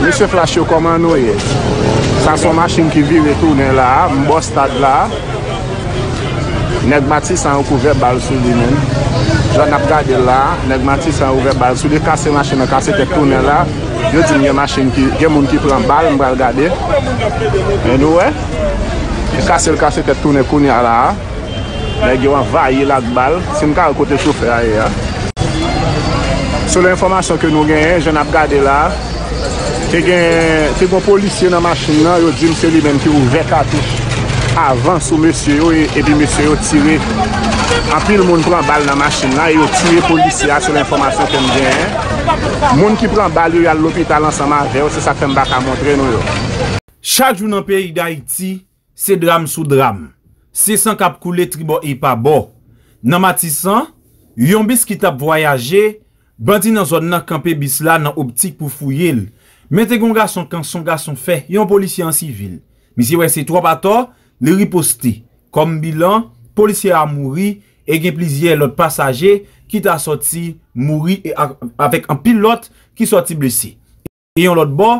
Mwen se flashe yo koman nou ye San son masin ki vi we tounen la Mwen bostad la Neg matis an ouve bal sou di men Jwa nap gade la Neg matis an ouve bal sou di Kase masin an kase te tounen la Yo din gen masin ki Gen moun ki pran bal mwen gade Men nou we Kase l kase te tounen kouni ala Lè gen yon va yi lak bal, sin ka yon kote choufer a yi ya. Sou lè informasyon ke nou gen, jen ap gade la, te gen, te kon polisye nan machin nan, yo di mseli men ki ouvek ati, avan sou msye yo, e, epi msye yo tire. Anpil moun pran bal nan machin nan, yo tire polisya sou lè informasyon ke nou gen. Moun ki pran bal yo yal lopital ansama, vè yo se sa fèm bak a montre nou yo. Chak joun an pe yi da iti, se dram sou dram. Se san kap koule tribo e pa bo. Nan matisan, yon bis ki tap voyaje, bandi nan zon nan kampe bis la nan optik pou fuyel. Mente gonga son kan son ga son fe, yon polisi an sivil. Misye wesey 3 pato, le riposti. Kom bilan, polisi a mouri, e gen plizye lot pasaje ki ta soti mouri e avek an pilot ki soti blesey. E yon lot bo,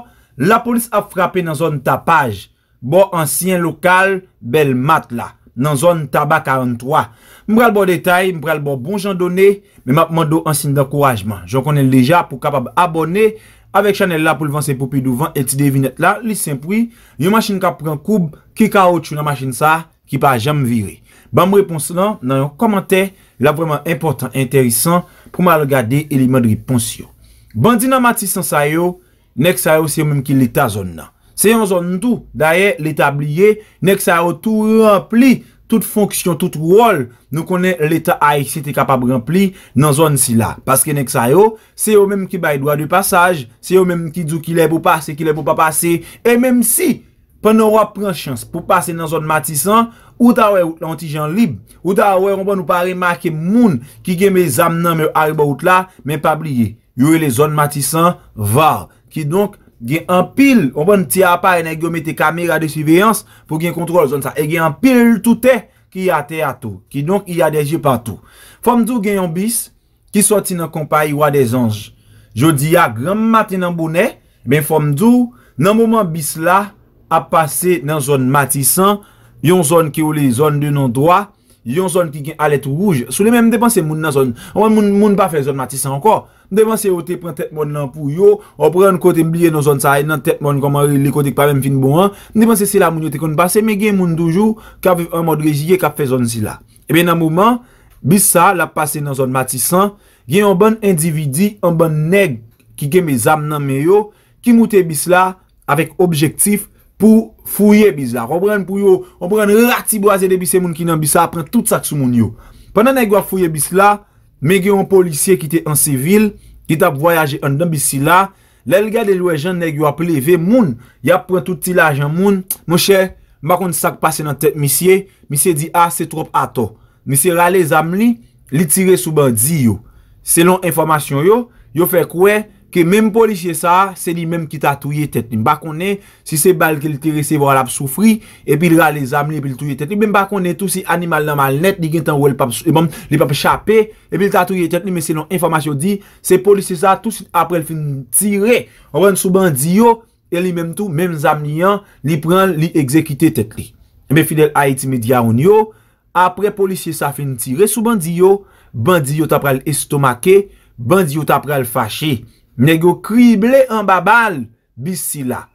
la polisi a frape nan zon tapaj bo ansyen lokal bel mat la. nan zon taba 43. Mbrel bo detay, mbrel bo bon jan donè, men map man do ansin d'akourajman. Jou konen leja pou kapab abonè avek chanel la pou lvan se popi d'ouvan eti devinet la, lis senpoui, yon masin ka pran koub, ki ka outu nan masin sa, ki pa jam vire. Ban mrepons nan, nan yon komante, la vreman important, enterissant, pou man lgade, elimad ripons yo. Ban dinamati san sayo, nek sayo se yon menm ki lita zon nan. Se yon zon ndou, daye, l'etabliye, nek sa yo tout rempli, tout fonksyon, tout wol, nou konen l'etat ay, si te kapab rempli, nan zon si la. Paske nek sa yo, se yo menm ki bayi doa de passage, se yo menm ki dzou ki le pou pase, ki le pou pa pase, e menm si, pen nou wap pren chans, pou pase nan zon matisan, ou ta wew l'antijan lib, ou ta wew, ou pa nou pa remarke moun, ki gen me zam nan me ariba out la, menm pa bliye. Yo e le zon matisan, val, ki donk, gen anpil, anpil bon ti apay nan gen mette kamera de suveyans pou gen kontrol zon sa, e gen anpil toutè ki yate ato, ki donk yadeji pato. Fomdou gen yon bis, ki soti nan kompayi wade zanj, jodi ya gram mati nan bonè, men fomdou nan mouman bis la apase nan zon matisan, yon zon ki oule zon de non dwa, Yon zon ki gen alet wouj, sou le men m depanse moun nan zon, anwen moun pa fe zon matisan anko, m depanse yo te prentet moun nan pou yo, anwen prenen kote m liye nan zon sa, anwen nan tet moun koman li kote k parem fin moun an, m depanse si la moun yo te kon base, me gen moun doujou, ka ve un mod rejiye ka fe zon si la. E ben nan mouman, bis sa la pase nan zon matisan, gen yon bon individi, yon bon neg ki gen me zam nan me yo, ki moute bis la avek objektif. pou fouye biz la, kon pren pou yo, kon pren lak ti bo aze de bi se moun ki nan bi sa, pren tout sak sou moun yo. Pendan nè gwa fouye biz la, mè gen yon polisye ki te ansi vil, ki tap voyaje an dan bi si la, lè lga de lwe jen nè gwa pleve moun, yap pren tout ti la jen moun, mò chè, mwa kon sak pase nan tek misye, misye di, a, ah, se trop ato, misye rale zam li, li tire sou bandi yo. Selon informasyon yo, yo fè kwe, yo fè kwe, ke mèm polisye sa, se li mèm ki tatouye tèt li. Bakonè, si se bal ke li tiré, se vo al ap soufri, epi li la li zam li, epi li touye tèt li. Mèm bakonè, tou si animal nan mal net, li gen tan wèl pap, epi pap chapè, epi li tatouye tèt li, mèm se non informasyon di, se polisye sa, tou si aprel fin tirè, wèn sou bandiyo, e li mèm tou, mèm zam li an, li pren, li ekzekite tèt li. Mèm fidèl Haiti Media ou nyo, apre polisye sa fin tirè, sou bandiyo, bandiyo tapre al estomake, bandiyo tapre al Mne go krible an babal bis sila.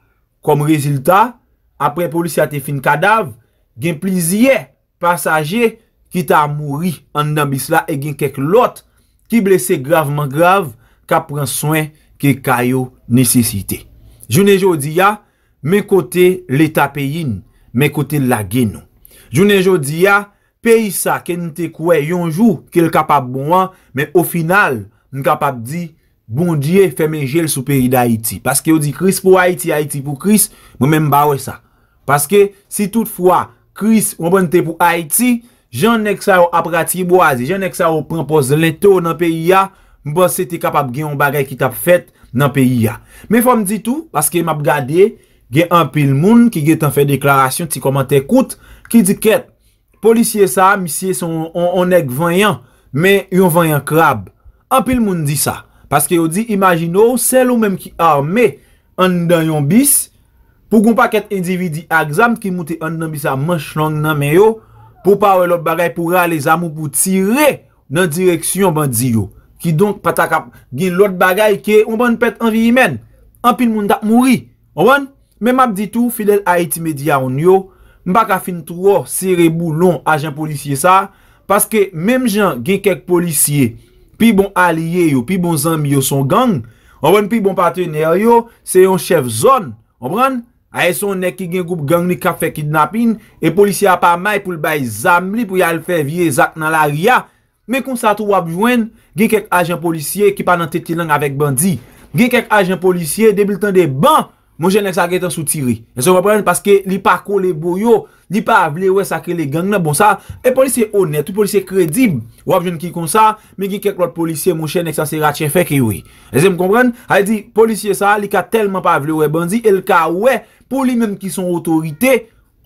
Kom rezultat, apre polisya te fin kadav, gen plizye pasaje ki ta mouri an nan bis la e gen kek lot ki blese gravman grav ka pren soen ke kayo nesisite. Jounen jodi ya, me kote leta peyin, me kote la genon. Jounen jodi ya, pey sa ke nte kwe yonjou ke l kapap bonwa, men o final, n kapap di... Bon diye fèmè jèl sou peri da Haiti Paske ou di Chris pou Haiti, Haiti pou Chris Mwen mè mbawè sa Paske si tout fwa Chris mwen pwente pou Haiti Jèn nèk sa ou aprati boazi Jèn nèk sa ou pranpoz lèto nan peyi ya Mwen se te kapap gen yon bagay ki tap fèt Nan peyi ya Mwen fòm di tou paske m ap gade Gen an pil moun ki gen tan fè deklarasyon Ti komante kout Ki di ket Polisye sa misye son onèk vanyan Mè yon vanyan krab An pil moun di sa Paske yo di, imagino, se lo menm ki arme an dan yon bis, pou kon pa ket individi a gzam ki mouti an dan bis a manch lang nan men yo, pou pa wè lòt bagay pou ra les amou pou tire nan direksyon ban di yo. Ki donk patakap gen lòt bagay ke ou ban pet an vi ymen, an pin moun dat mouri, an wèn? Men map ditou, fidèl a iti media yon yo, mba ka fin trò sirebou lon ajen polisye sa, paske menm jan gen kek polisye, Pi bon aliye yo, pi bon zanm yo son gang. Obran, pi bon pateneryo, se yon chef zon. Obran, aye son ne ki gen goup gang li kap fe kidnapin. E polisi a pa may pou l bay zanm li pou yal fe viezak nan la ria. Me kon sa tou wap jwen, gen kek ajen polisiye ki pa nan tetilang avek bandi. Gen kek ajen polisiye, debil tan de ban, moun jen nek sa getan soutiri. Enso wap ren, paske li pako le bou yo. Li pa avle we sakre le gang la, bon sa, e polisye honet, ou polisye kredib, wap jen ki kon sa, me gi kek lot polisye mou chen ek sa se rache fek e wè. E se m kon pren, hay di, polisye sa, li ka telman pa avle we bandi, e lka wè, pou li men ki son otorite,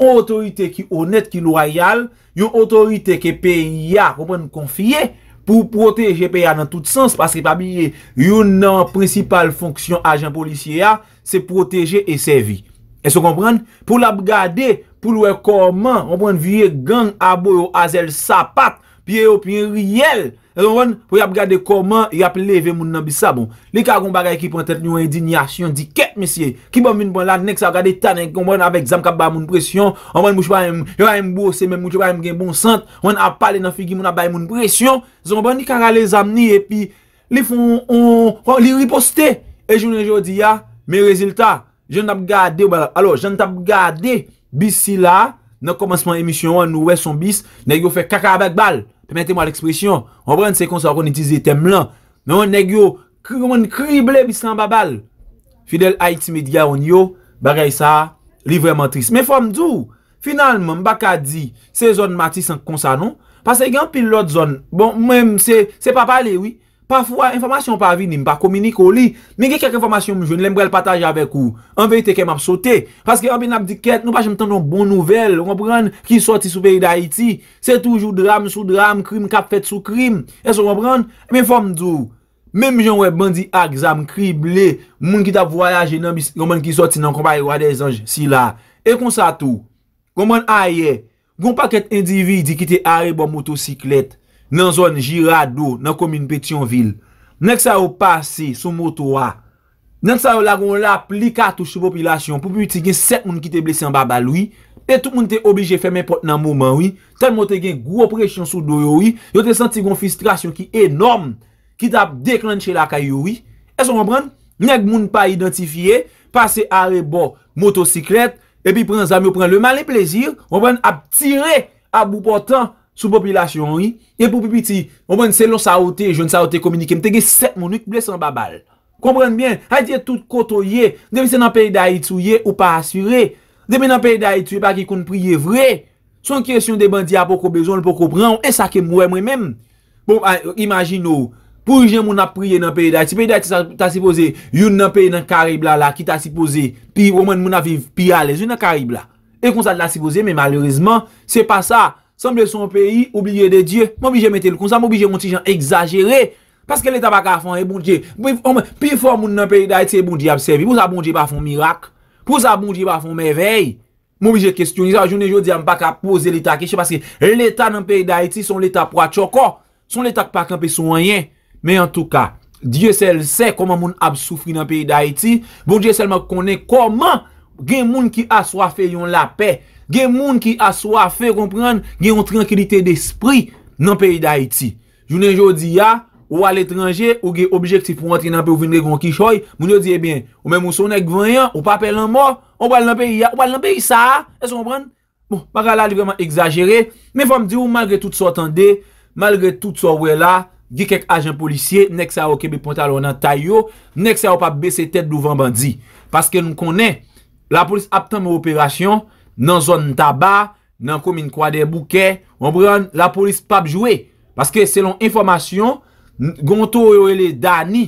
otorite ki honet, ki loyal, yon otorite ki pe ya, kon pren kon fye, pou proteje pe ya nan tout sens, paske pa bi yon nan prinsipal fonksyon ajen polisye ya, se proteje e sevi. E so kompren, pou l ap gade, pou l wè koman, anpren, vie gang abou yo azel sapap, piye yo piye riyel, anpren, pou l ap gade koman, y ap leve moun nan bisabon. Li ka goun bagay ki pon tet nou en dinyasyon diket, misye, ki bon vin bon lan, nek sa gade tan, anpren, avek zam kap ba moun presyon, anpren, mouch pa yon mbou se, mouch pa yon mbou gen bon sant, anpren, ap pale nan figi moun ap ba moun presyon, anpren, ni ka gale zam ni, li riposte, e joun en joun di ya, ah, men reziltat, Jan tap gade, alo, jan tap gade, bis si la, nan komanseman emisyon an, nou wè son bis, nan yo fè kaka bak bal, pèmète mò l'ekspresyon, an brend se konsa akon itize tem lan, nan yo nan yo krible bis lan ba bal. Fidel Haiti Media, an yo, bagay sa, livre matris. Men fòm dù, finalman, mbak a di, se zon matris an konsa non, pa se yon pil lòt zon, bon, mwen se papale, wè. Pa fwa, informasyon pa vi, ni mi pa komini ko li. Men gen kèk informasyon mwen jwè, nèm brel pataje avek ou. An vey te kem ap sote. Paske an bin ap di kèt, nou pa jèm tèndon bon nouvel. Wè mwen bran ki soti sou veri da iti. Se toujou dram sou dram, krim kap fèt sou krim. E so wè bran, men fò mdou. Men mwen jwè bandi a gizam krible. Moun ki tap voyaje nan, gwen man ki soti nan kompa ywa de zanj si la. E kon sa tou. Gwen man a ye. Gwen pa kèt individi ki te are bon motosiklete. nan zon Jirado, nan komine Petionville. Nèk sa yo pase sou motowa, nèk sa yo lagon l'aplikatou sou popilasyon, pou pou ti gen set moun ki te blesyan babaloui, e tout moun te oblije feme pot nan mouman oui, ten moun te gen gwo presyon sou doyo oui, yo te senti gon frustrasyon ki enom, ki tap deklan che la kayou oui. Eso mwen pren, nèk moun pa identifiye, pase arebo motosiklet, e pi pren zami ou pren leman leplezir, mwen pren ap tire abou potan, sou popilasyon yi, e pou pipiti, mwen se lò saote, joun saote komunike, mte ge set moun yik blesan babal. Komprende bien, a diye tout koto yi, deme se nan peyda yi tou yi, ou pa asyre, deme nan peyda yi tou yi, pa ki kon priye vre, son kyesyon de bandi a poko bezon, poko bran, e sa ke mwen mwen men. Bon, imagine ou, pou yi jen moun apriye nan peyda yi, si peyda yi ta sipoze, youn nan peyda yi nan karib la la, ki ta sipoze, pi yon moun aviv pi alez, Sanm de son peyi, oubliye de Diyo, mou bi je mette l kon sa, mou bi je moun ti jan exagere, paske l etat baka a fon, e bon Diyo, pi fon moun nan peyi da eti, e bon Diyo ap sevi, pou sa bon Diyo pa fon mirak, pou sa bon Diyo pa fon mevey, mou bi je kestyonize, a jounen jo diyan baka pose l etat, kishan paske l etat nan peyi da eti, son l etat prati choko, son l etat pakan pe souanyen, men en tou ka, Diyo sel se, koman moun ap soufri nan peyi da eti, bon Diyo sel moun konen koman, gen moun ki aswa gen moun ki aswa fe kompran gen yon tranquilite d'esprit nan peyi da iti. Jounen jo di ya, ou al etranje, ou gen objektif pou antre nan pe ou vinre kon ki choy, moun yo di ebyen, eh ou men mousou nek vanyan, ou pape lan mor, ou wale nan peyi ya, ou wale nan peyi sa, e sou kompran? Bon, baka la li vreman exagere, men fwa m di ou malgre tout so tende, malgre tout so wè la, gen kek ajen polisye, nek sa ou kebe pwantalo nan tayyo, nek sa ou pa bese tet lou van bandi. Paske nou konen, la polis aptan mwen operasyon, nan zon taba, nan koum in kwa de bouke, an breyon la polis pap jwe, paske selon informasyon, gonto yo e le dani,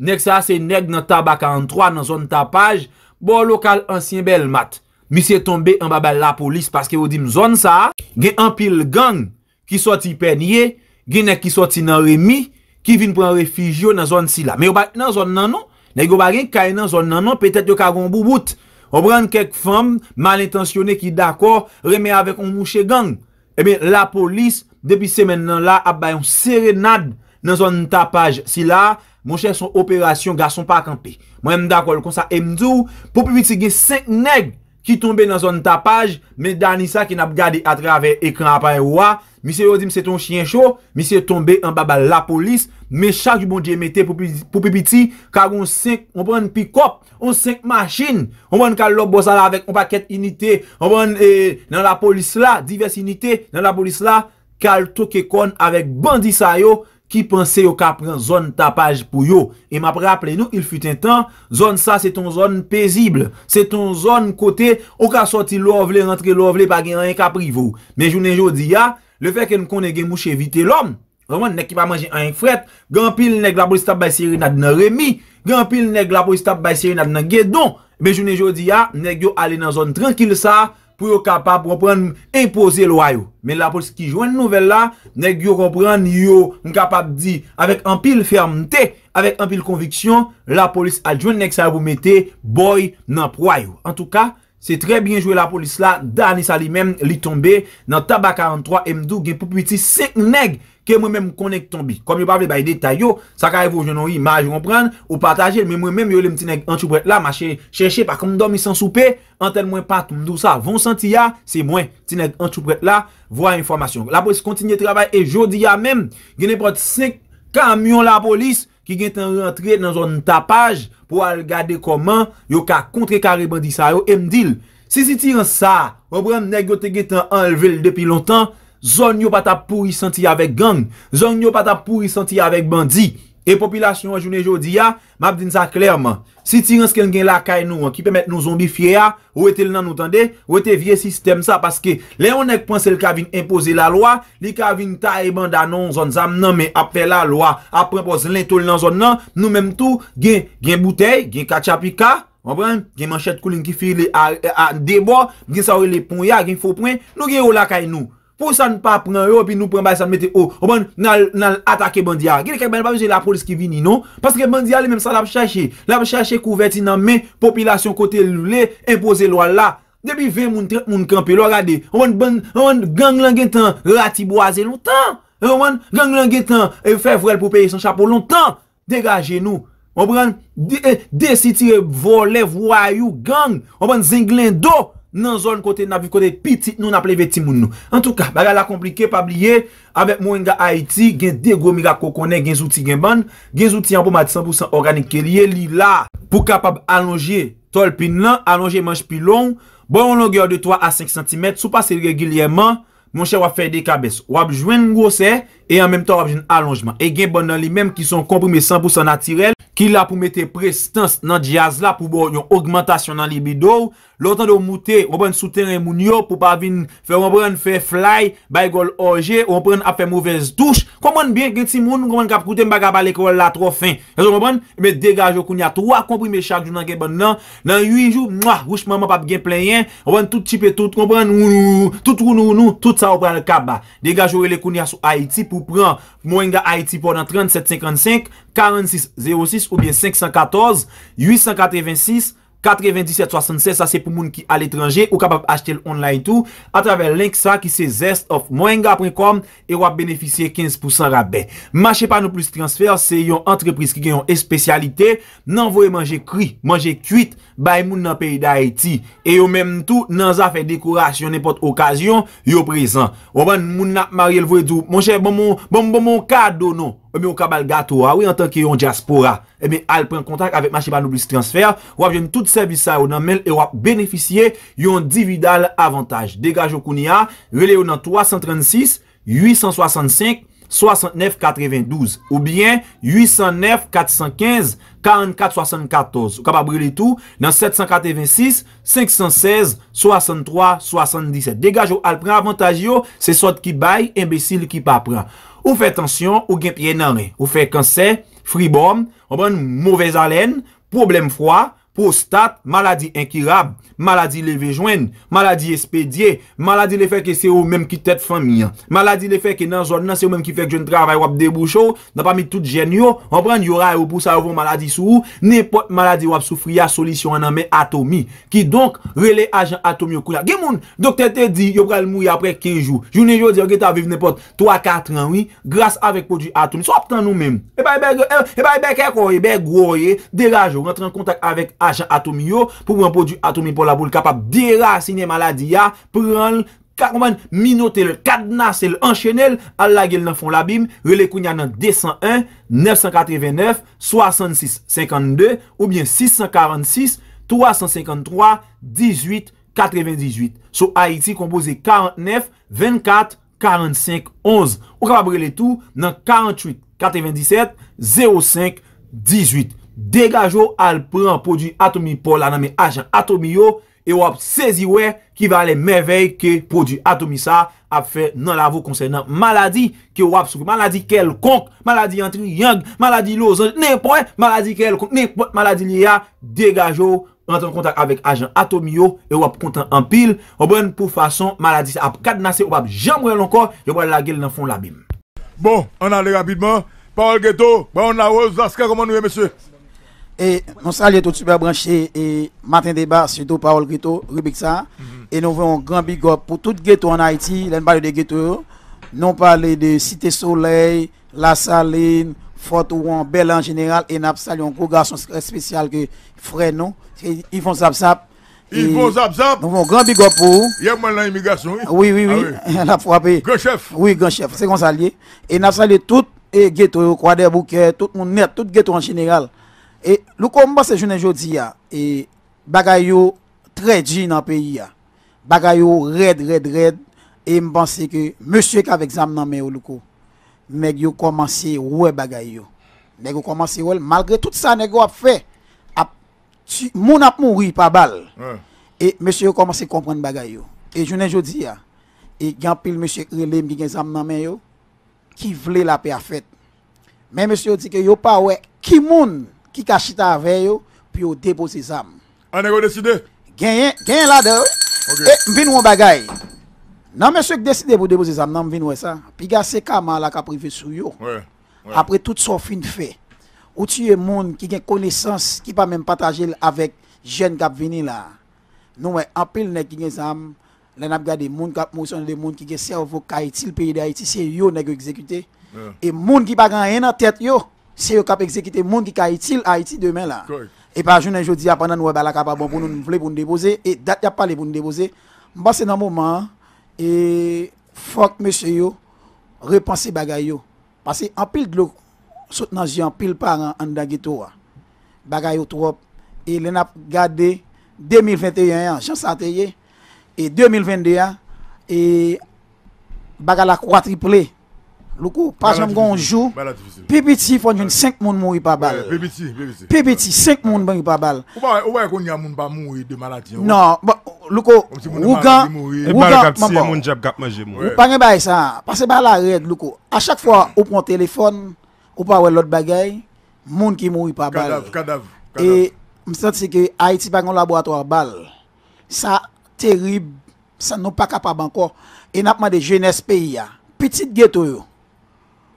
nek sa se neg nan taba 43, nan zon tapaj, bo lokal ansyen bel mat, misye tombe an babal la polis, paske yo dim zon sa, gen an pil gang, ki soti penye, gen nek ki soti nan remi, ki vin pran refijyo nan zon si la, men yo bat nan zon nanon, nek yo bat gen kay nan zon nanon, petet yo kagon bou bout, Ou bran kek fom, malintensione ki d'akor, reme avek ou mouche gang. Ebe, eh la polis, depi semen nan la, ap bayon serenad nan zon tapaj. Si la, mouche son operasyon gason pa akampe. Mwen mdakwen, kon sa mdou. Po pibit se gen 5 neg ki tombe nan zon tapaj, men danisa ki nap gade atrave ekran apay wwa. Mise yo di mse ton chien chou, mise tombe an baba la polis. Mè chak di bon jemete pou pipiti, kag on sèk, on pren pikop, on sèk machin, on pren kal lò bozala avèk, on pakèt unitè, on pren nan eh, la polis la, divers unitè, nan la polis la, kal toke kon avèk bandi sa yo, ki pensè yo ka pren zon tapaj pou yo. E mapre aple nou, il fü ten tan, zon sa, sè ton zon pezible, sè ton zon kote, o ka soti lò vle, rentre lò vle, pa gen an yon ka privou. Men jounen joun di ya, le fè ke nou konen gen mouch evite lòm, Voman, nek ki pa manje an yon fret, gampil nek la polis tap basyeri nad nan remi, gampil nek la polis tap basyeri nad nan gedon, bejounen jodi ya, nek yo ale nan zon tranquil sa, pou yo kapap reprenn impose lo ayou. Men la polis ki jwen nouvel la, nek yo reprenn yo, mkapap di, avek an pil fermnte, avek an pil konviksyon, la polis adjwen nek sa repomete, boy nan pro ayou. En tou ka, Se tre bien jwe la polis la, dani sa li men li tombe nan tabak 43 M2 gen pou pwiti sek neg ke mwen men mkonek tombe. Kom yo pavle bay detay yo, sa ka evo jenon imaj yon pren, ou pataje, men mwen men yon lem tinek antupret la, mache cheshe pa kom domi san soupe, anten mwen pat mdou sa. Vonsan ti ya, se mwen tinek antupret la, vwa informasyon. La polis kontinye travay e jodi ya men, gen epot sek kamyon la polis, gen ten rentre nan zon tapaj pou al gade koman yo ka kontre kare bandi sa yo e mdil se si ti an sa mwen brem negote gen ten anlevel depi lontan zon yo pata pou yi senti avek gang zon yo pata pou yi senti avek bandi Repopilasyon wajounen jodi ya, map din sa klerman, si tirans ken gen lakay nou ki pemet nou zombifiye ya, ou ete l nan nou tende, ou ete vie sistem sa, paske le yon ek pwansel kavin impozye la loa, li kavin ta ebanda nou zon zam nan, men apre la loa, apre mwaz lento l nan zon nan, nou menm tou, gen boutey, gen kachapika, gen manchet koulin ki fi debo, gen sawe le pon ya, gen fopwen, nou gen ou lakay nou. pou sa nou pa pran yo, pi nou pran bay sa nou mette yo, oh, ou oh, ban nan atake bandi a. Gile kek ben, ban jè la polis ki vini nou, paske bandi a lè mèm sa lap chache, lap chache kouverti nan mè, popilasyon kote loulè, impose lò la. Depi ve moun kampè, lò rade, ou ban gang langetan, rati boazè lontan, ou oh, ban gang langetan, e fè vrel pou peye son chapo lontan, degaje nou, ou ban desiti eh, volè vwa yu gang, ou ban zenglèn do, nan zon kote na vi kote pitit nou na pleveti moun nou. En tout ka, baga la komplike, pabliye, avek mwen nga Haiti, gen degou mi ga kokone, gen zouti gen ban, gen zouti an pou mati 100% organik ke liye, li la pou kapab alonje tol pin lan, alonje manj pi lon, bon longyo de 3 a 5 cm, sou pase regilyeman, mwen chè wap fè de kabès, wap jwen ngose, e an menm ta wap jwen alonjman. E gen ban nan li menm ki son komprime 100% natirel, ki la pou mette prestans nan jaz la, pou bo yon augmentation nan libido, Loutan de ou moute, ou mwen souten re moun yo pou pa vin fè ou mwen pren fè fly, bay gol orje, ou mwen pren apè mouvez douche. Kou mwen ben gen ti moun, ou mwen kap koute mbagaba le kou la tro fin. Ezo mwen pren, mwen eh degaj ou koun ya 3 komprime chak jounan gen bon nan. Nan 8 jou, mwen mwen pap gen pleyen, ou mwen tout chipe tout, ou mwen tout koun ou nou, tout sa ou pren le kap ba. Degaj ou re le koun ya sou Haiti pou pren, mwen gen Haiti pon nan 37,55, 46,06 ou bien 514, 886. 4,27,76, sa se pou moun ki al etranje ou kapap achete l online tou. A travel link sa ki se zeste of mwen nga prekom e wap beneficye 15% rabè. Ma che pa nou plus transfer, se yon entreprise ki gen yon espesyalite, nan voye manje kri, manje kuit, baye moun nan peyi da Haiti. E yo menm tou, nan zafè dekorasyon e pot okasyon, yo prezan. O ban moun nan marye l voye tou, moun che bon moun, bon moun moun kado nou. Ou eh mi ou kabal gato a, ah ou en tanke yon diaspora Ou eh mi al pren kontak avek machiba noubis transfer Ou ap jenm tout servisa ou nan men Ou ap beneficye yon dividal avantaj Dega jo kouni a Rele ou nan 336, 865, 69, 92 Ou bien 809, 415, 44, 74 Ou kabal rele tou nan 746, 516, 63, 77 Dega jo al pren avantaj yo Se sot ki bay, embesil ki papran Ou fekansyon ou genpye nanre. Ou fekansyon, fribom, mouvez alen, problem fwa... Po stat, maladi enkirab, maladi levejwen, maladi espedye, maladi le fek e se ou menm ki tet fami an. Maladi le fek e nan zon nan se ou menm ki fek jen travay wap debou chou, nan pa mi tout jen yo, an pren yoray ou pou sarvon maladi sou ou, nepot maladi wap soufri a solisyon ananmen atomi, ki donk rele a jan atomi yo kou la. Gen moun, dokte te di, yo pral mou ya apre 15 jou, jounen jou di, anke ta vive nepot 3-4 anwi, gras avek pou di atomi, so ap tan nou menm. Epa ebe e kek ou, ebe gwo ou, de la jou, rentran kontak avek, Ajan atomi yo, pou mwen pou du atomi pou la boule kapap dera sinye maladi ya, pran l, kakouman, minote l, kadnase l, anchenel, al la gel nan fon labim, ou le kounya nan 201, 989, 66, 52, ou bien 646, 353, 18, 98. Sou Haiti kompose 49, 24, 45, 11. Ou kapabre le tou nan 48, 97, 05, 18. degajo al pran pou di atomi pou la nanmen ajan atomi yo e wap sezi wey ki va ale mevey ki pou di atomi sa ap fe nan lavo konsey nan maladi ki wap sou maladi kelkonk maladi yon triyong, maladi lozong, nepoen maladi kelkonk, nepoen, maladi liya degajo, anten kontak avek ajan atomi yo e wap kontan anpil wabwen pou fason maladi sa ap kad nasi wap jamwe lankor, wabwen la gel nan fon labim Bon, an ale rapidman Parol geto, bayon la wos, vaskan koman ouye mesye Mm-hmm. Et nous saluons tout super branché et matin débat, surtout Paul Grito, Rubik ça. Et nous voulons un grand big up pour tout ghetto en Haïti. nous parlons de ghetto. Nous parlons de Cité Soleil, La Saline, Fort Ouan, Belle en général. Et nous saluons un gros garçon spécial que frère nous, Yvon Zap Zap. Yvon Zap Zap. Nous voulons un grand big up pour. Il y a Oui, oui, oui. Ah grand chef. Oui, grand chef. C'est qu'on s'allie. Et nous saluons tout ghetto, Croix des Bouquets, tout le monde net, tout ghetto en général. Et loukou commençons ce jour aujourd'hui et bagayou très dur dans pays à bagayo red red red et me penser que monsieur qui avait examen mais au loukou mais yo commencé ouais bagayou mais yo commencé ouais malgré tout ça nego a fait a mon a mouri pas balle et monsieur yo commencé comprendre bagayou et jour aujourd'hui à et grand pile monsieur relé me examen dans mais yo qui voulait la paix à fait mais monsieur dit que yo pas ouais qui monde qui cachent avec eux, puis ils déposent les armes. On a décidé gagne là-dedans. Et je viens bagay. Non, monsieur qui décide pour déposer les armes, non, je ouais ça. Puis gars, c'est comment là qu'a privé sur eux. Après tout ce fin fait, ou tu es monde qui a connaissance, qui pas même partager avec jeunes qui viennent là. Nous, en pile, nous avons des armes. Là, nous avons des gens qui ont des gens qui ont cerveau, qui le pays d'Haïti, c'est eux qui ont exécuté. Et les gens qui n'ont pas rien en tête, yo. Se yo kap ekzekite, moun ki ka itil, a iti demen la. E pa jounen jodi apan nan wè e bala kap apan pou nou nou vle pou nou depoze. E dat yap pale pou nou depoze. Mbase nan mouman, e fok mè se yo, repanse bagay yo. Pase anpil glok sot nan jyon, anpil par an, an dageto wa. Bagay yo trop, e lè nap gade 2021 an, jansate ye. E 2021, e baga la kwa triple e. par exemple, on joue, Pépiti, il faut 5 personnes mourir par balle. Pépiti, 5 personnes mourir par balle. Ou pas qu'on y a moun pas de maladie. Hein, non, Loukou, ou Moun bah, ou Ou ça, parce que la à chaque fois, mm. ou prend téléphone, ou pas l'autre bagaille, moun qui mourit par balle. Et, que Haïti pas un laboratoire balle. Ça, terrible, ça n'est pas capable encore. Et n'a pas jeunesse pays, hein. petite ghetto.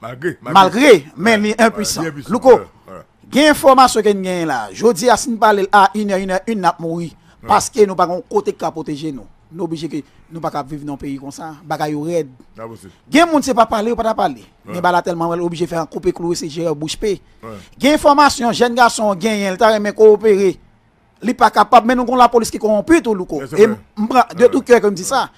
Malgre, men ni impusant. Loko, gen informasyon gen gen la, jodi asin pale l a, ina ina ina ap mori. Paske nou bagon kote kapoteje nou. Nou obije ki nou baka vive nan peri konsan, bagay ou red. Gen moun se pa pale ou pa ta pale, ni bala telman wèl obije fè an kope klo se jere ou bouche pe. Gen informasyon, gen gason gen yen, tarè men koopere, li pa kapap men nou kon la polis ki koron puto loko. E mbra, de tout kre kwen mdi sa.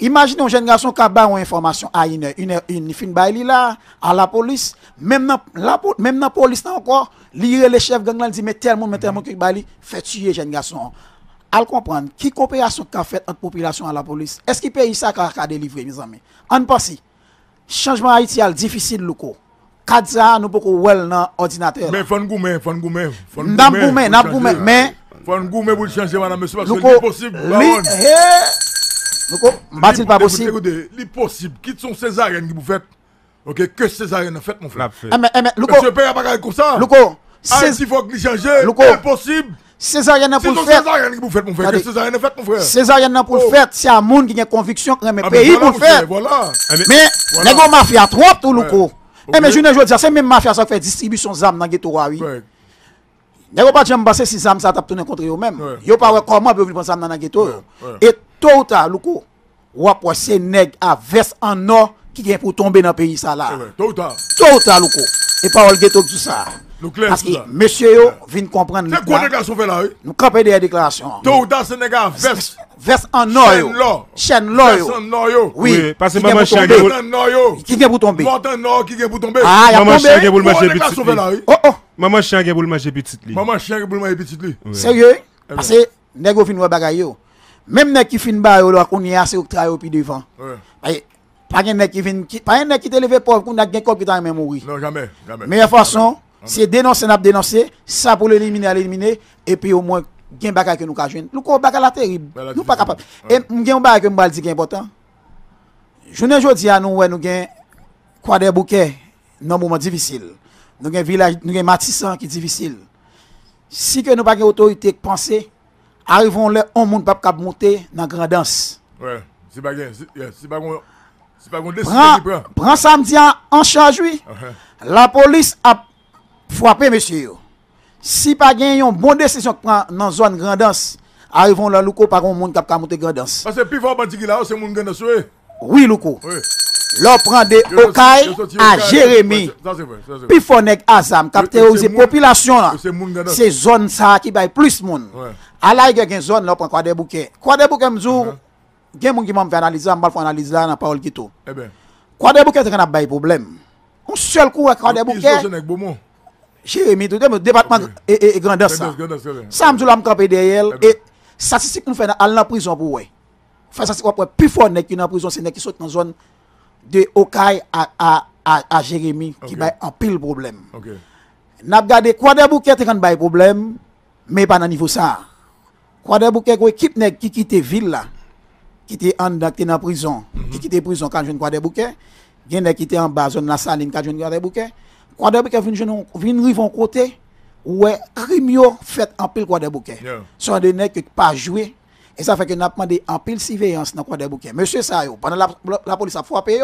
Imagine un jeune garçon qui a une information à ah, une, une, une fin bail là, à la police, même dans la, même la police encore, lire les chefs gang là, dit, mais tellement tellement mais tel monde bail, fait tuer jeune garçon. Al comprendre, qui coopération qu'a fait entre population à la police? Est-ce qu'il paye ça qu'a délivré, mes amis? En passant, changement Haïti, difficile, loco. Kadza, nous beaucoup well dans ordinateur. Mais fan goumé, fan goumé, fan goumé. N'a n'a goumé, mais. Fan goumé pour changer, madame, monsieur, parce que c'est impossible. Moko, oh, m'a-t-il pas possible L'impossible, sont ces césarienne qui vous faites. Ok, que césarienne en fait, mon frère. Eh mais, eh, mais, Luko. Monsieur Père, pas comme ça. Luko. Ah, il faut que changer. Luko. Impossible. Césarienne pour le faire. Césarienne qui vous faites, mon frère. Que Césarienne pour le oh. faire. Césarienne pour le faire, c'est un monde qui a conviction que ah, le pays pour le faire. Voilà. Ah, mais, les gars, mafias, trop tout, Luko. Eh mais, je ne veux dire, c'est même mafia qui fait distribution d'armes dans le ghetto, oui. Nèg pas jamais passer si zam ça t'a tourner contre eux-mêmes. Yo pas comment peuvent prendre ça dans le ghetto. Et tôt ou tard, Louko, ou approcher nèg à en or qui vient pour tomber dans eh le pays ça là. Tôt ou tard. Tôt ou tard, Et pas le ghetto tout ça. Parce que monsieur yo vient comprendre. C'est quoi déclaration fait là Nous camper des déclarations. Tôt ou tard c'est nèg à veste. en or. Chaîne l'or. Oui, parce que maman chien qui vient pour tomber. qui vient pour tomber. Ah, maman chien qui pour manger petit. Oh oh. Maman chien qui pour manger petit Maman chien qui pour manger petit Sérieux eh Parce que nèg vient voir bagaille yo. Même les qui finissent par là, qu'on y a c'est au travail devant. Pas un qui vient pas un qui t'élevé pauvre qu'on a gain qui t'a même mourir. Non jamais, jamais. Meilleure façon, c'est dénoncer n'a dénoncer, ça pour l'éliminer, l'éliminer et puis au moins gain bagay que nous ca joindre. Nous quoi bagay la terrible. Nous pas capable. Et m'gain un qui que m'bal dire qui est important. Journée jodi à nous ouais nous gain quoi des bouquets dans moment difficile. Nous gain village, nous gain matissant qui difficile. Si que nous pas gain autorité penser Arrivons là, on monde pas capable monter dans danse. Ouais, c'est pas c'est pas c'est pas prend. Prend samedi en charge uh-huh. La police a frappé monsieur. Si pas gagne une bonne décision prend dans zone danse. arrivons là Louko par un monde capable monter danse. Parce que plus fort que là, c'est monde grandance. Oui Louko. Oui. L'on prend des Okay à Jérémy. Puis Fonek Azam, capté la population là. C'est zone ça qui baille plus monde. À a une zone là prend quoi des bouquets. Quoi des bouquets m'jour. Gen gens qui m'en fait analyser, m'bal faire analyse là pas parole qui tout. Eh ben. Quoi des bouquets c'est qu'on a bail problème. Un seul coup quoi des bouquets. Jérémy, tout le département est grandeur ça. Sam m'jour là camper derrière et statistique nous fait aller en prison pour ouais. fait ça c'est quoi pour plus fort qui est en prison c'est qui saute dans zone de Okai à, à, à, à Jérémy okay. qui va en pile problème. Okay. N'a regardé quoi des bouquets qui ont problème, mais pas dans niveau ça. Quoi des bouquets équipe qui quitte ville là, qui était en dans prison, mhm. qui quitte prison quand je ne quoi des bouquets, qui était en bas zone la saline quand je ne quoi des bouquets. Quoi des bouquets vient viennent rive en côté, ouais, crime fait en pile quoi des bouquets. Ce sont des nègres qui pas jouer. Et ça fait que nous avons demandé en pile surveillance dans le coin des bouquets. Monsieur Sayo, pendant la, la, police a frappé,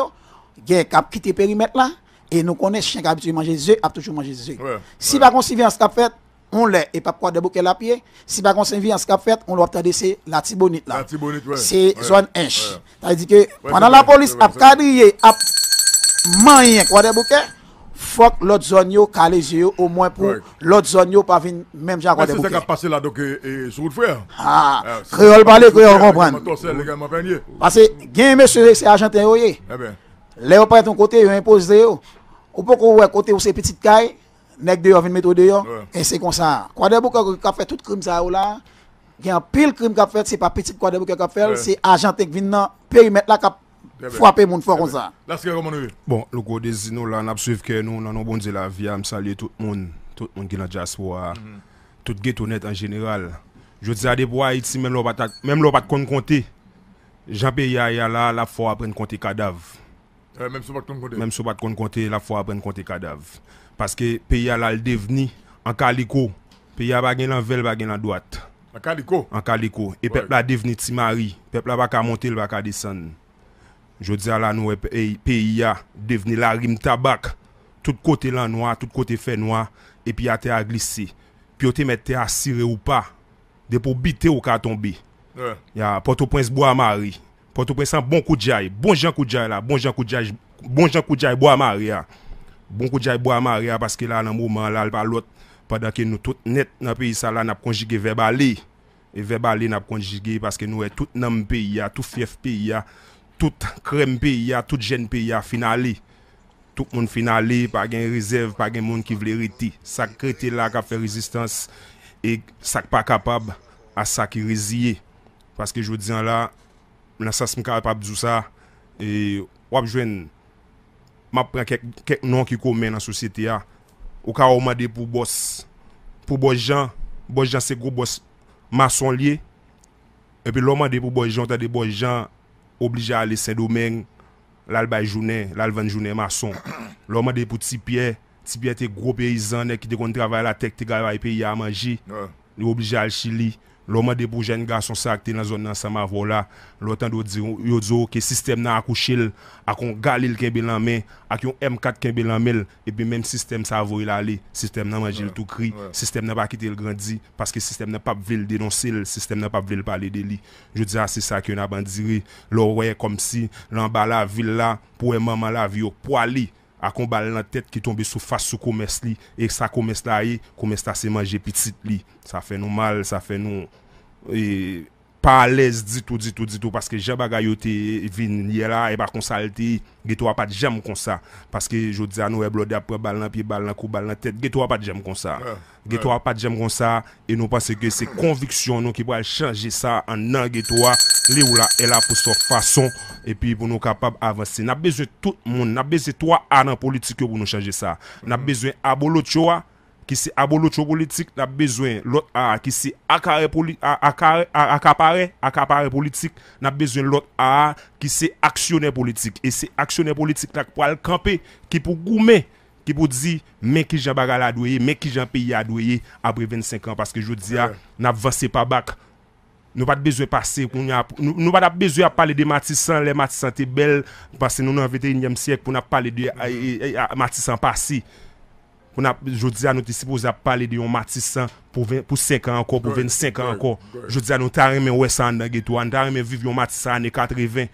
il a quitté le périmètre là. Et nous connaissons chien qui a habitué manger des œufs, a toujours mangé des œufs. si ouais. pas vient surveillance qu'a fait, on l'est et pas quoi de bouquet la pied. Si pas qu'on surveillance qu'a fait, on l'a c'est la tibonite là. La tibonite, C'est zone inch. C'est-à-dire que pendant la police a quadrillé, a manié quoi des bouquets faut que l'autre zone yo yeux au moins pour ouais. l'autre zone yo pas venir même j'ai accordé. C'est ça qui a passé là donc euh, sur le frère. Ah, ah créole parler créole comprendre. Parce que gain monsieur c'est argentin oh, yo. Eh ben. Léo pas ton côté yo imposé au Ou pas ouais côté où c'est petite caille nèg dehors vient mettre dehors et c'est comme ça. Quoi de beaucoup qui a fait tout crime ça oh, là. Il y a un pile crime qui a fait, c'est pas petit quoi de qui a fait, c'est argentin qui vient dans périmètre là qui Fwape moun fwa ronza. Laskè koman ouye? Bon, loko de zinou la, nab suifke nou, nanon bon ze la viya, msalye tout moun. Tout moun ki nan jas wwa. Tout ge tonet an general. Jwè te zadeb wwa iti, mèm lò bat kon konte, jampè yal la, la fwa pren konte kadav. Mèm sou bat kon konte? Mèm sou bat kon konte, la fwa pren konte kadav. Paske pe yal al devni, an kaliko, pe yal bagen lan vel, bagen lan dwat. An kaliko? An kaliko. E pepla devni ti mari, pepla baka montel, baka disan. Jo dize la nou e, e peyi ya deveni la rim tabak. Tout kote lan nou a, tout kote fe nou a, epi a te a glisi. Pi yo te mette a siri ou pa, de pou bite ou ka tonbi. Eh. Ya, pote prins Boamari, pote prins an bon koudjai, bon jan koudjai la, bon jan koudjai bon Boamari ya. Bon koudjai Boamari ya, paske la nan mouman la lal pa lot, padake nou tout net nan peyi sa la nap konjige vebali. E vebali nap konjige paske nou e tout nan peyi ya, tout fief peyi ya. Tout krem pi ya, tout jen pi ya finali. Tout moun finali, pa gen rezerv, pa gen moun ki vle reti. Sak kreti la ka fe rezistans, e sak pa kapab a sak reziye. Paske jwè diyan la, mna sas mka apap zou sa, e wap jwen, ma pren kek non ki kou men an sosyete ya, waka ouman de pou bos, pou bos jan, bos jan se kou bos mason liye, epi loman de pou bos jan, ouman de pou bos jan, Oblija al Sen Domen, lal Bayjounen, lal Vanjounen Masson. Loma de pou Tipeye, Tipeye te gro peyizan ne ki de kon travay la tek te gavay pey ya manji. Ni oblija al Chili. Lò mwen de pou jen gwa son sak te nan zon nan sa ma vò la, lò tan do diyon, yon diyon ki sistem nan akouchil, akon galil kembe lanmen, akyon M4 kembe lanmen, epi menm sistem sa vò ila li, sistem nan manjil tout kri, sistem nan pa kite l grandi, paske sistem nan pa vil denonsil, sistem nan pa vil pale de li. Jou diyan ah, se sa ki yon abandiri, lò wè kom si, lan ba la vil la, pou e maman la vyo pou ali. akon bale nan tet ki tombe sou fas sou komes li, ek sa komes la ye, komes ta se manje pitit li. Sa fe nou mal, sa fe nou... E, pa alèz ditou, ditou, ditou, paske jè bagayote vin yè la, e ba konsalte, gè tou apat jèm kon sa. Paske jò di an nou e blode apre bal nan pi, bal nan kou, bal nan tèt, gè tou apat jèm kon sa. Gè tou apat jèm kon sa, e nou paske gè se konviksyon nou ki pou al chanje sa an nan gè tou a, li ou la, e la pou so fason, e pi pou nou kapab avanse. Na bezwen tout moun, na bezwen tou a nan politik yo pou nou chanje sa. Na mm-hmm. bezwen abou lout yo a, ki se abolotyo politik, nap bezwen lot a a, ki se akapare politik, nap bezwen lot a a, ki se aksyoner politik, e se aksyoner politik, tak pou al kampe, ki pou goume, ki pou di, men ki jan bagala adweye, men ki jan peye adweye, apre 25 an, paske jwè di a, nap vasey pa bak, nou pa te bezwen pasey, nou pa te bezwen ap pale de Matisan, le Matisan te bel, paske nou nan 21 yem siyek, pou nap pale de Matisan pasi, Jou di a nou te sipouze a pale di yon matisan pou 5 an anko, pou 25 an anko. Jou di a nou ta remen wè sa an dan getou. An ta remen viv yon matisan anè 80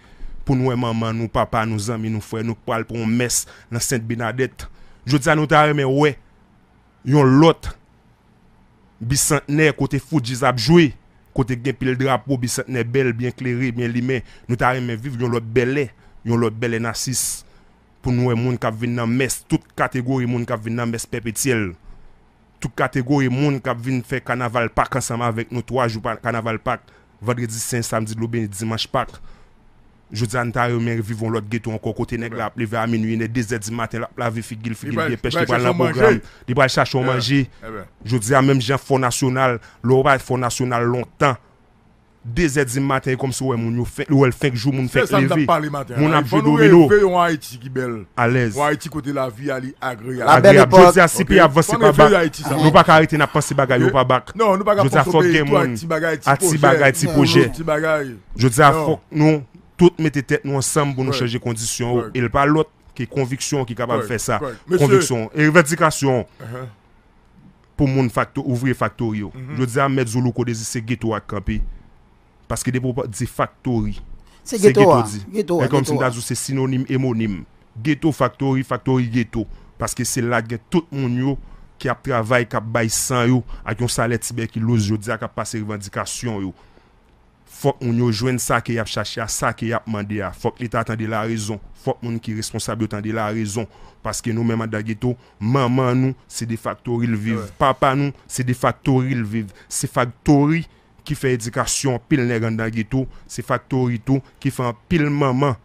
pou nou e maman, nou papa, nou zami, nou fre, nou pal pou mès nan Sainte-Benedet. Jou di a nou ta remen wè yon lot bi santene kote foudjiz apjoui. Kote gen pil drapo bi santene bel, byen kleri, byen limè. Nou ta remen viv yon lot bele, yon lot bele nasis. pou nou e moun kap vin nan mes, tout kategori moun kap vin nan mes pepetiyel. Tout kategori moun kap vin fe kanaval pak ansanman vek nou toaj ou pan kanaval pak, vadredi, sen, samdi, loubeni, dimanj pak. Jou di an tari ou men revivon lot getou an koko tenek la, li ve a minuyen de zed di maten la vi figil figil, li pech li ban la program, li ban chachou manji. Jou di an men jen fonasyonal, loray fonasyonal lontan, Dè zè di matèy kom se wè moun yo fèk lè, wè l fèk jù, moun fèk lè vè, moun apjè do vè nou. A lèz. Agreab. Jò dè a sipè ya vòs se pa bak, nou pa ka haritè na pansi bagay, nou pa bak. Jò dè a fòk gen moun, ati bagay, ati pojè. Jò dè a fòk nou, tout mè te tèt nou ansèm pou nou chèjè kondisyon ou. El pa lot ki konviksyon ki kabab fè sa. Konviksyon. Evadikasyon. Pou moun ouvri faktor yo. Mm-hmm. Jò dè a mèd zoulou kodezi se gétou ak kapi. Paske de propos ah. di faktori. E ah, ah. Se geto di. E konm si mta zo se sinonim, emonim. Geto, faktori, faktori, geto. Paske se la gen tout moun yo ki ap travay kap bay san yo ak yon salet sibe ki louse yo di ak ap pase revandikasyon yo. Fok moun yo jwen sa ki yap chachya, sa ki yap mande ya. Fok lita atan de la rezon. Fok moun ki responsab yo atan de la rezon. Paske nou menman da geto, maman nou se de faktori lviv. Papa nou se de faktori lviv. Se faktori, ki fe edikasyon pil ne ganda gitou, se faktoritou, ki fan pil maman.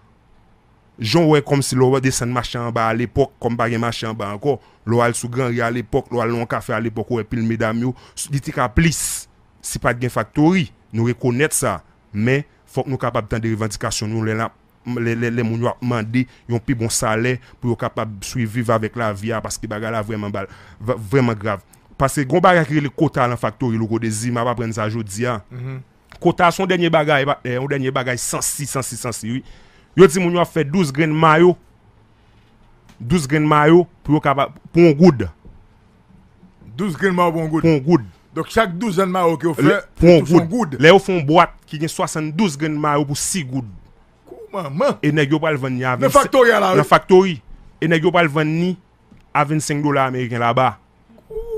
Joun wè kom si lò wè desen machan ba al epok, kom bagen machan ba anko, lò wè al sou gran rè al epok, lò wè al loun kafe al epok wè pil medam yo, ditika plis, se pat gen faktori, nou rekonet sa, men, fok nou kapab tan de revendikasyon nou, lè moun wè mandi, yon pi bon salè, pou yo kapab suiviv avèk la via, paski bagala vreman bal, vreman grav. Pase yon bagay akri li kota lan faktori loko de zi, ma pa pren sa jodi ya. Kota son denye bagay, son eh, denye bagay 106, 106, 106. Yo ti moun yo a fe 12 gren mayo, 12 gren mayo pou yon goud. 12 gren mayo pou yon goud? Pou yon goud. Dok chak 12 gren mayo ki yo fe, pou yon goud? Le yo fon boat ki gen 72 gren mayo pou 6 goud. Kouman man! E neg yo pal ven ni avin. Nan faktori ala ou? Nan faktori. E neg yo pal ven ni avin 5 dola Ameriken la ba.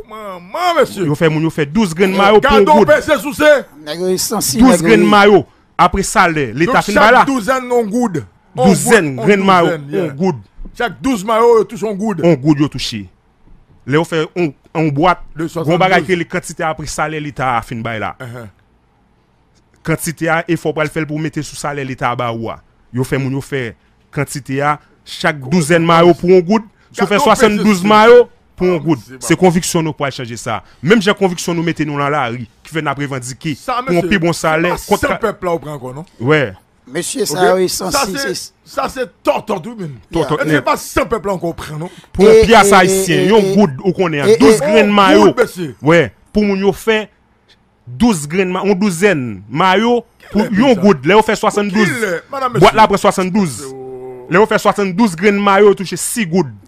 Yow fè moun yow fè 12 gren mayou pou yon goud 12 gren mayou Apri salè lita fin bay la 12 gren mayou Yow touche yon goud Yow touche yon goud Yow fè yon boat Yon bagayke lè kantite apri salè lita fin bay la Kantite yon Yow fè moun yow fè Kantite yon Yow fè moun yow fè Yow fè moun yow fè Ah, bon. pou yon eh. goud, se konviksyon nou pou al chanje sa. Mem jen konviksyon nou mette nou lan la ari, ki ven apre vendiki, pou yon pi bon salen. Sa, mese, se pa 100 pepla ou pren kwa, non? Wey. Mese, sa ari 106. Sa se tor tor du min. Tor tor ne. Se pa 100 pepla ou pren, non? Pou yon pi a sa isi, yon goud ou konen, 12 gren mayo. 12 besi. Wey, pou moun yon fin, 12 gren mayo, 12 en mayo, yon goud, lè yon fe 72. Kile, mene mese. Gwad labre 72. Lè yon fe 72 gren mayo, touche 6 goud.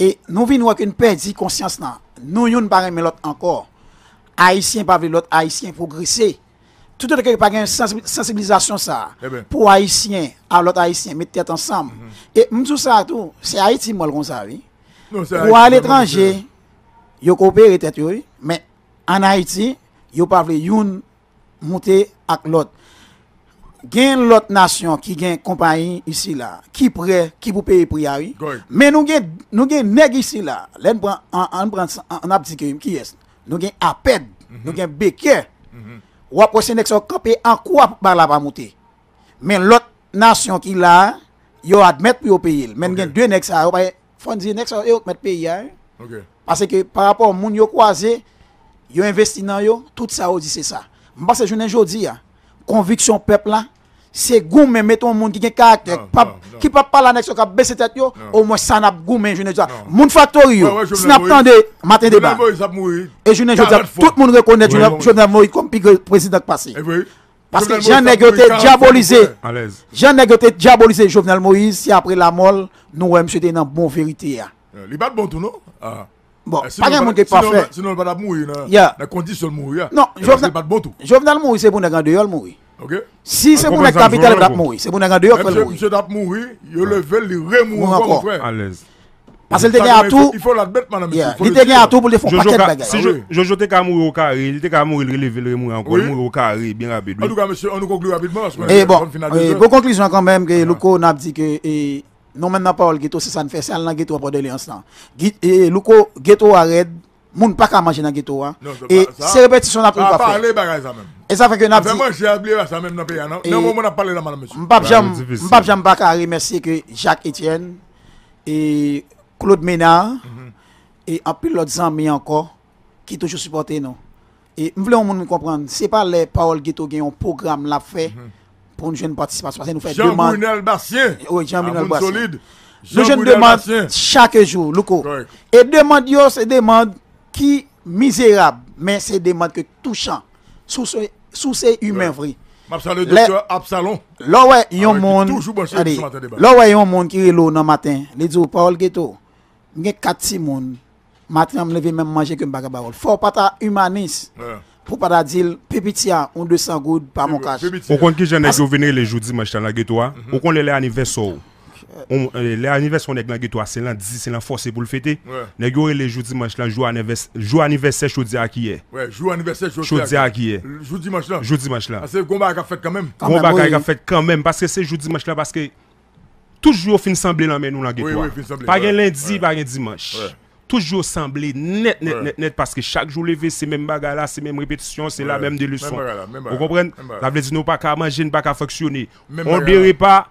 Et nous venons avec une perte conscience. Nous ne pas l'autre encore. Haïtiens pas l'autre, haïtien progresser. Tout le monde pas une sensibilisation ça. Eh ben. Pour Haïtiens, à l'autre Haïtien, mettre tête ensemble. Mm-hmm. Et tout ça, tout, c'est Haïti, moi, le ça, oui. Ou à l'étranger, ils coopèrent tête, oui. Mais en Haïti, ils ne peuvent pas monter avec l'autre gen lot nasyon ki gen kompanyi isi la, ki pre, ki pou peye pri yi, men nou gen, nou gen neg isi la, len pran, an pran, an ap dike yim ki yes, nou gen aped, mm -hmm. nou gen beke, mm -hmm. wap wese nek so kapè an kwa ba la pa mouti. Men lot nasyon ki la, yo admet pou yo peye, men okay. gen dwe nek sa, yo paye, fonzi nek sa yo met peye ya, okay. pase ke par rapport moun yo kwaze, yo investi nan yo, tout sa yo di se sa. Mbase jounen jodi ya, conviction peuple là c'est gourmet mettons monde qui a caractère qui pas parler avec qui cap baisser tête yo au moins ça n'a gourmet je ne dis pas monde factory yo snap de matin débat et je ne dis pas tout le monde reconnaît Jovenel Moïse comme président passé eh parce que Jean Négoté diabolisé Jean Négoté diabolisé Jovenel Moïse si après la mort nous ouais monsieur dans bon vérité euh, il pas bon tout non ah. Bon, eh, pas de monde qui pas fait. Sinon, il va mourir. La condition de mourir. Non, eh, Jovenel Moïse, c'est pour les grands de mourir. Si c'est pour la capitale c'est pour la dehors mourir. mourir, il il mourir encore. À Parce qu'il tout. Il faut l'admettre Il tout pour les je, ah au carré, il était qu'à mourir, il le mourir encore, au carré, bien on conclut rapidement. Eh bon, eh, conclusion quand même, que ah. Louko n'a dit que eh, non, maintenant pas le ghetto, c'est ça ne fait ça, le ghetto à et Louko, ghetto à moun pas qu'à manger dans ghetto hein. Et c'est répétition n'a pas parler bagaille ça même. Hein, et ça fait que n'a dit manger à oublier ça même dans pays non. Non mon n'a parlé dans madame monsieur. M'pap jam m'pap jam pas qu'à remercier que Jacques Étienne et Claude Ménard mhm. et en plus l'autre amis encore qui toujours supporté non. Et m'vle on moun comprendre, c'est pas les paroles ghetto qui un programme l'a fait mhm. pour une jeune participation, ça nous fait demande. Jean-Brunel Bastien. Oui, Jean-Brunel Bastien. Nous jeune demande chaque jour, Louko. Et demande yo, c'est demande qui misérable, mais c'est des que touchant sous ce, sous ces humains vrais. Le docteur Absalon. Là ouais, ah un monde. Là ouais, un monde qui est matin. Les dit Paul Ghetto. a 4 6 monde. Matin me lever même manger que bagarre. parole. Faut pas ta humaniste. Pour pas dire pépitia on 200 gouttes par mon cash. Pour compte qui j'en ai venir les jours dimanche dans la ghetto. on hein? mhm. compte les anniversaire. Euh, l'anniversaire, on est le toi, c'est lundi, 10, c'est forcé pour le fêter. Ouais. les jours dimanche, le jour anniversaire, je dis à qui est. Ouais, jour anniversaire, je dis à qui est. Jour dimanche, là. Jour dimanche, là. Ah, c'est combat qui a fait quand même. Combat qui a fait quand même, parce que c'est jour dimanche, là, parce que toujours fin semblé dans nous, là, Pas de lundi, pas de dimanche. Toujours semblé net, net, net, net, que que jour jour c'est même même là c'est même même répétition, c'est la même de Vous comprenez La nous pas nou pas ka manger, pas pa ka fonctionner On dirait pas...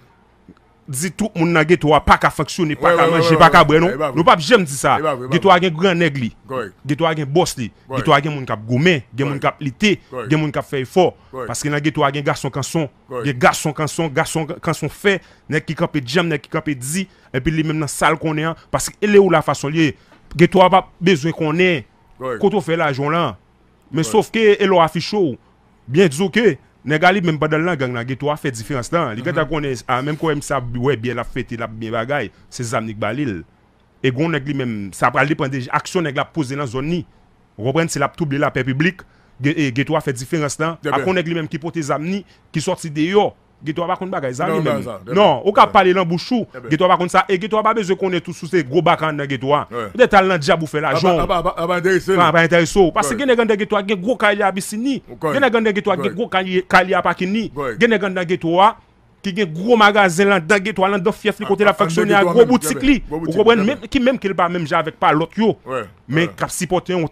dit tout le monde n'a ah, pas qu'à fonctionner, pas qu'à manger, pas qu'à boire non. Nous pas j'aime dit ça. Ghetto a gen grand nèg li. a gen boss li. Ghetto a gen moun k'ap gen moun k'ap lité, gen moun k'ap fait effort parce que nan ghetto a gen garçon a gen garçon un garçon fait, qui a jam, nèg qui et puis un garçon dans qu'on est hein. parce que la façon a pas besoin qu'on est. Quand on fait la là. Mais sauf que elle a bien dit que Nè gwa li mèm badal lan gang nan getou mhm. a fè di fè rastan. Lè gwa ta konen, an mèm konen sa, wè biè la fè ti la bin bagay, se zam ni kbalil. E konen li mèm, sa pral di prende aksyon nè gwa pouze nan zon ni. Wopren ti la ptoub li la pep publik, getou a fè di fè rastan. A konen li mèm ki pote zam ni, ki sorti de yo. Ghetto pas contre bagay, ça Non, non, non ou ka parler l'embouchou. bouchou, ghetto pas contre ça et ghetto pas besoin est tout sous ces gros bacan dans ghetto. Des talent diable fait la jonc. Pas intéressé. Pas intéressé parce que gene gande ghetto gen gros kali abisini. Gene gande ghetto gros kali kali apakini. Gene gande ghetto Ki gen gwo magazen lan den getwa lan do fief li kote ah, la ah, faksyon ni a gwo boutik li. Gwo bwen men, ki menm ke li pa menm ja avèk pa lot yo. Men kap sipote yon,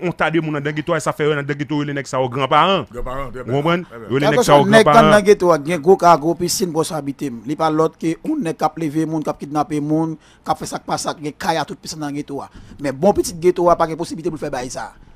on tade moun nan den getwa, e sa fè yon nan den getwa yon lè nek sa o grandparen. Gwo bwen, yon lè nek sa o grandparen. Nan getwa, gen gwo ka gwo pi sin bo sa bitem. Li pa lot ki, un nek kap leve moun, kap kidnape moun, kap fè sak pa sak, gen kaya tout pis nan getwa. Men bon pitit getwa, pa gen posibite bou fè bayi sa.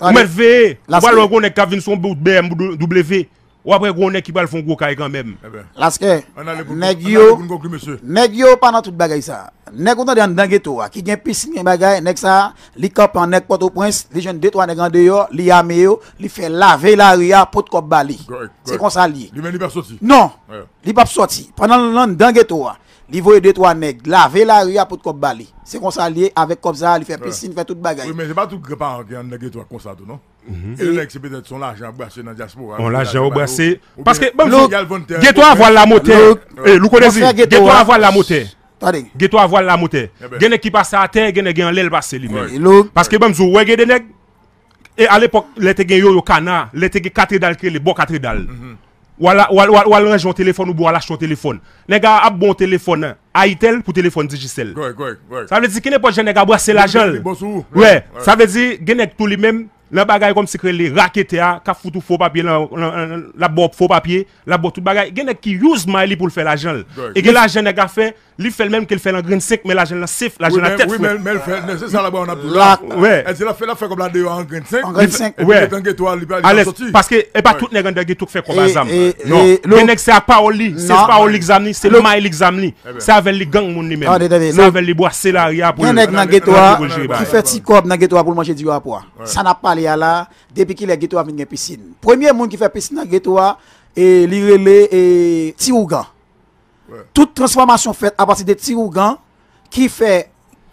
Ou mèd fè, ou bè lò gò nèk Kavin son bè ou double fè, ou apè gò nèk ki bè lè fon gò kèy kan mèm. Laskè, nèk yò, nèk yò panan tout bagay sa, nèk wotan dè yon dange towa, ki djen pisin yon bagay, nèk sa, li kop anèk Port-au-Prince, lèjèn detwa nèk gande yo, li yame yo, li fè lave la ria pot kop bali, se kon sa li. Li men li bè soti? Non, li bè soti, panan lè yon dange towa. li voye 2-3 nèg laver la rue pour comme bali c'est comme ça avec comme il fait piscine fait toute bagage. oui mais c'est pas tout grand qui en nèg toi comme ça tout non mhm. les c'est peut-être son argent brassé dans la diaspora. On bah, oh. Parce que, bon, avoir la eh, avoir la avoir la eh ben. qui passe à terre, l'aile Parce que, bon, des Et à l'époque, les gens yo yo les gens bo les wala wala wala ranger un téléphone ou pour acheter de téléphone. Les gars a bon téléphone Itel hein. pour téléphone Digicel. Ça veut dire qu'il n'est pas jeune gars brasser l'argent. Ouais, ça veut dire genek tout les même la bagaille comme si que les raquettes hein, a ka foutu faux papier la la faux papier, la bo tout bagaille genek qui use Mali pour faire l'argent. Et que l'argent pas fait lui fait le même qu'il fait en Green 5, mais la jeune la sif, la jeune la tête. Oui, mais elle fait, c'est ça là-bas, on a plus. Ouais. Elle l'a fait, la fait comme la deux en Green 5. En Green 5. Ouais. Parce que, et pas tout n'est ghetto qui fait comme Azam. Non. Mais c'est à Paoli, c'est pas Paoli Xamni, c'est le Maïl Xamni. Eh ben. C'est avec les gangs, mon même. C'est avec les bois, c'est l'arrière pour. Il y a un ghetto qui fait petit corps dans ghetto pour manger du poids. Ça n'a pas à là, depuis qu'il est ghetto à venir piscine. Premier monde qui fait piscine dans ghetto, et l'irélé, et Tiougan. Toute transformation faite à partir de Tirougan qui fait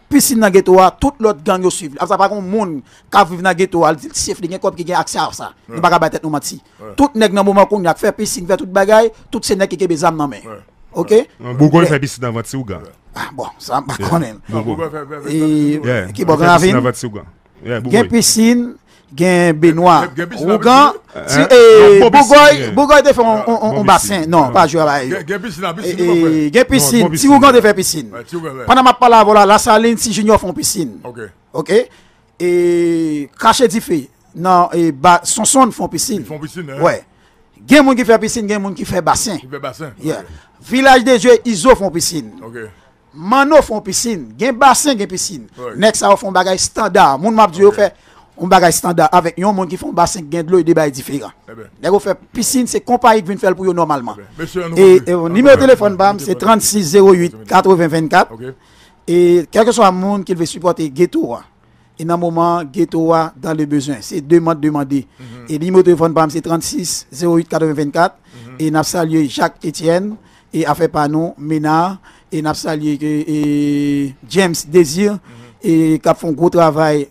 piscine dans le ghetto, toute l'autre gang yo suivent. ça, pas le monde qui vivent dans le ghetto, dit chef, il qui accès à ça. Il ne pas battre nous mentir. Tout nèg dans moment qu'on a fait piscine, fait toute bagaille, tout ces nèg qui ont dans main. OK Bougon fait piscine dans Ah bon, ça connaît. Qui Il y a piscine Gen benwa eh, Bougoy bon, te fè yon basen Gen pisin Ti wougon te fè pisin Pana ma pala vola La saline ti jenyo fè yon pisin Kache di fè Son son fè yon pisin Gen moun ki fè pisin Gen moun ki fè basen Vilaj de djè iso fè yon pisin Mano fè yon pisin Gen basen yon pisin Nèk sa wè fè yon bagay standa Moun map djè wè fè un bagage standard avec un monde qui font bassin gain de l'eau et des bails différents. Eh ben. Les piscine, c'est compagnie qui vient faire pour normalement. Eh ben. et, le ah, numéro de téléphone, c'est 36 08 80 Et quel que soit le monde qui veut supporter Ghetto, hein. et dans le moment, Ghetto hein, dans le besoin. C'est deux mots mhm. Et le numéro de téléphone, c'est 36 08 80 Et nous salué Jacques Etienne, et a fait pas nous, Ménard, et nous avons salué James Désir, mhm. et qui font fait un gros travail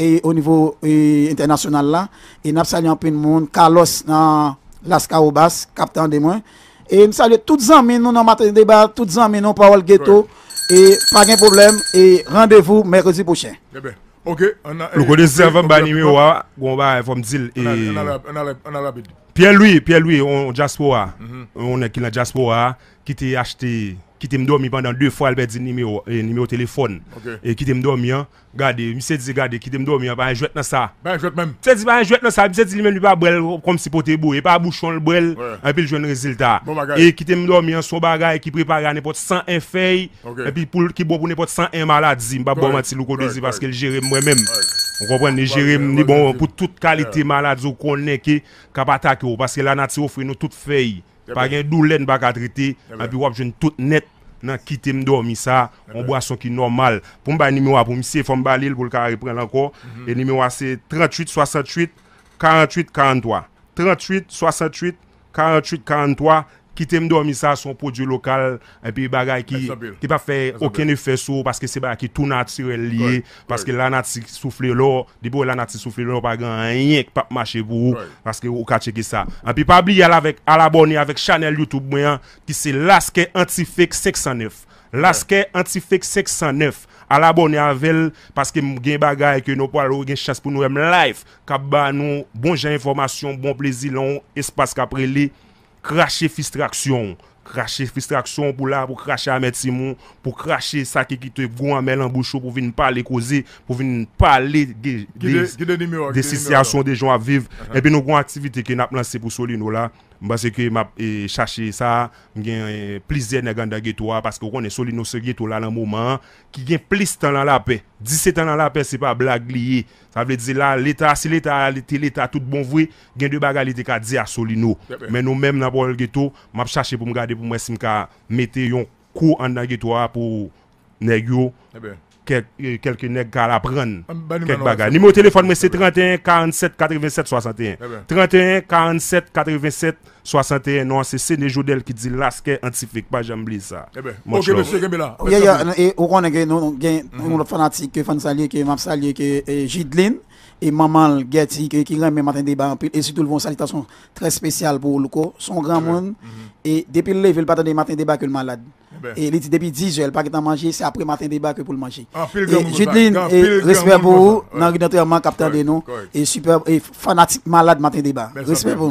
et au niveau international là et n'a salué un peu de monde Carlos dans Las Caobas capitaine de moi et nous salue toutes les amis nous dans matin débat toutes les amis non parole ghetto et pas de problème et rendez-vous mercredi prochain eh ben, OK on a le connaissez eh, avant on va me dire et Pierre Louis Pierre Louis on diaspora mhm. on est qui a diaspora qui t'a acheté qui t'aime dormir pendant deux fois, elle perd euh, numéro, de numéro téléphone. Okay. Et qui t'aime dormi, hein. regardez, monsieur dit, regardez, qui t'aime dormi, hein, bah, jouet dans ça. Ben, bah, jouet même. C'est dit, bah, jouet dans ça, monsieur dit, lui-même, lui pas comme si tes beau, et pas bouchon le brel, et puis le jeune résultat. Bon et qui t'aime dormi, hein, son bagage, qui prépare à n'importe 101 feuilles, okay. et puis pour, qui boit pour n'importe 101 maladies, m'pas bon, menti, louko désir, parce qu'elle gère moi-même. On comprend, les gérer, bon, pour toute qualité maladie qu'on est, qui, capata, parce que la nature offre nous toute feuille. Pa gen dou len baka drite, an pi wap jen tout net nan kite mdo mi sa, an bwa son ki normal. Poum ba nime wap, poum se fom balil pou lka repren lanko, e nime wase 38, 68, 48, 43. 38, 68, 48, 43. ki tem domi sa son podyo lokal, epi bagay ki pa fe okene feso, paske se bagay ki tou natirel liye, paske lanati soufle lo, debou lanati soufle lo, pa gen enyenk pap mache pou ou, paske ou kache ki sa. Epi pabli ala boni avek chanel Youtube mwen, ki se Laske Antifake 609. Laske Antifake 609. Ala boni anvel, paske gen bagay ke nou po alo, gen chans pou nou em life, kap ba nou bon jen informasyon, bon plezi lon, espas kapre li, Krashe fistraksyon, krashe fistraksyon pou la, pou krashe Amèd Simon, pou krashe sa ki ki te goun amèl an boucho pou vin pa le koze, pou vin pa le de sisyasyon de joun aviv. Ebe nou goun aktivite ki nap lanse pou soli nou la. Mba se ke map e, chache sa, mgen e, plizye ne ganda geto a, paske ou konen soli nou se geto la nan mouman, ki gen pliz tan lan la pe, di se tan lan la pe, se pa blag liye, sa vle di la, leta si leta, leti leta, tout bon vwe, gen dwe baga lete ka di a soli nou. Mwen nou menm nan pou el geto, map chache pou m gade pou mwese mka mete yon kou anda geto a pou negyo. Mwen mwen. kelke nek gwa la pran, kek bagay. Ni mè ou telefon mè, se 31 47 87 61. 31 47 87 61, non se se ne joudel ki di laske antifik, pa jambli sa. Ebe, eh monsho. Ok, monsho, kembe la. Yaya, ou konen gen nou, gen moun lop fanatik, ke fan salye, ke map salye, ke jidlin, et maman Getty qui, remet matin débat et surtout le salutation très spéciale pour Luco son grand monde mhm. et depuis le lever le matin matin débat que le malade eh ben. et depuis 10 heures le pas qu'il manger c'est après matin débat que pour le manger ah, et respect pour vous dans l'entraînement capteur de nous et super et fanatique malade matin débat respect vous